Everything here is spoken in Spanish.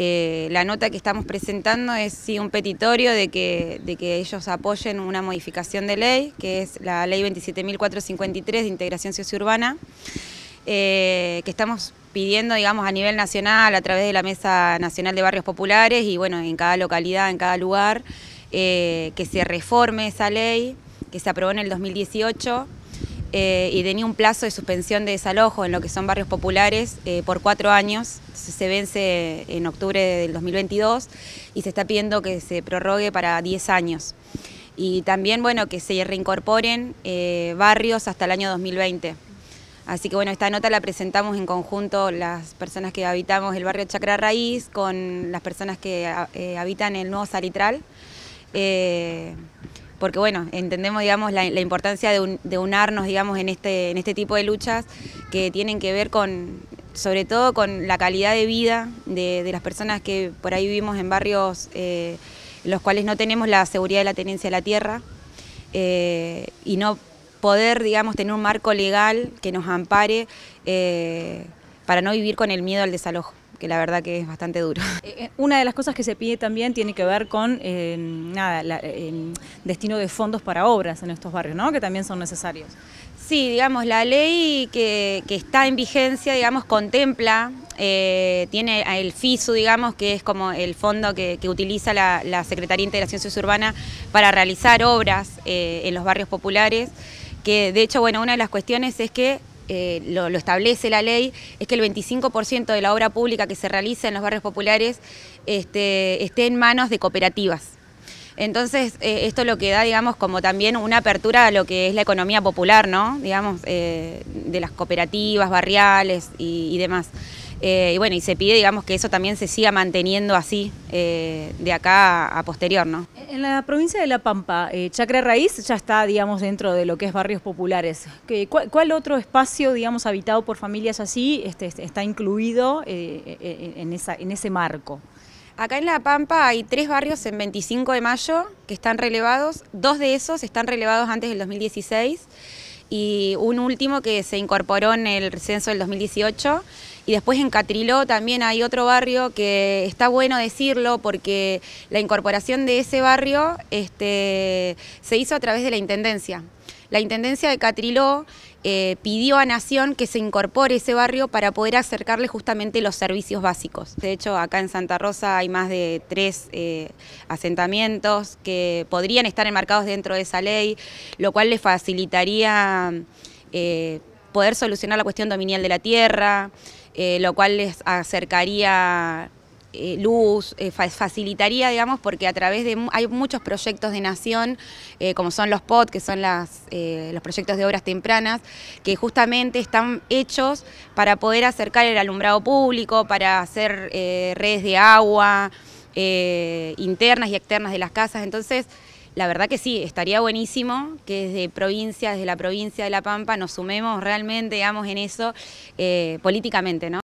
Eh, la nota que estamos presentando es sí, un petitorio de que, ellos apoyen una modificación de ley, que es la ley 27.453 de integración sociourbana, eh, que estamos pidiendo, digamos, a nivel nacional, a través de la Mesa Nacional de Barrios Populares y, bueno, en cada localidad, en cada lugar, eh, que se reforme esa ley que se aprobó en el 2018 eh, y tenía un plazo de suspensión de desalojo en lo que son barrios populares eh, por cuatro años, se vence en octubre del 2022 y se está pidiendo que se prorrogue para 10 años. Y también, bueno, que se reincorporen eh, barrios hasta el año 2020. Así que bueno, esta nota la presentamos en conjunto las personas que habitamos el barrio Chacra Raíz con las personas que habitan el nuevo Salitral porque bueno, entendemos digamos, la, importancia de, unarnos digamos, en, este, en este tipo de luchas que tienen que ver con, sobre todo con la calidad de vida de, las personas que por ahí vivimos en barrios eh, los cuales no tenemos la seguridad de la tenencia de la tierra eh, y no poder, digamos, tener un marco legal que nos ampare eh, para no vivir con el miedo al desalojo que la verdad que es bastante duro. Eh, eh, una de las cosas que se pide también tiene que ver con eh, el nada, destino de fondos para obras en estos barrios, ¿no? que también son necesarios. Sí, digamos, la ley que, está en vigencia, digamos, contempla, tiene el FISU, digamos, que es como el fondo que, utiliza la, Secretaría de Integración Sociurbana para realizar obras en los barrios populares, que de hecho, bueno, una de las cuestiones es que eh, lo, establece la ley, es que el 25% de la obra pública que se realiza en los barrios populares este, esté en manos de cooperativas. Entonces, eh, esto lo que da, digamos, como también una apertura a lo que es la economía popular, ¿no? Digamos, eh, de las cooperativas, barriales y demás. Eh, y bueno, y se pide, digamos, que eso también se siga manteniendo así eh, de acá a posterior, ¿no? En la provincia de La Pampa, eh, Chacra Raíz ya está, digamos, dentro de lo que es barrios populares. ¿Cuál, cuál otro espacio, digamos, habitado por familias así este, este, está incluido en, esa, en ese marco? Acá en La Pampa hay tres barrios en 25 de mayo que están relevados, dos de esos están relevados antes del 2016 y un último que se incorporó en el censo del 2018. Y después en Catriló también hay otro barrio que está bueno decirlo porque la incorporación de ese barrio este, se hizo a través de la Intendencia. La Intendencia de Catriló eh, pidió a Nación que se incorpore ese barrio para poder acercarle justamente los servicios básicos. De hecho, acá en Santa Rosa hay más de tres eh, asentamientos que podrían estar enmarcados dentro de esa ley, lo cual les facilitaría eh, poder solucionar la cuestión dominial de la tierra, lo cual les acercaría eh, luz, eh, facilitaría, digamos, porque a través de... hay muchos proyectos de Nación, eh, como son los POT, que son los proyectos de obras tempranas, que justamente están hechos para poder acercar el alumbrado público, para hacer redes de agua internas y externas de las casas, entonces... La verdad que sí, estaría buenísimo que desde provincia, desde la provincia de La Pampa, nos sumemos realmente, digamos, en eso políticamente, ¿no?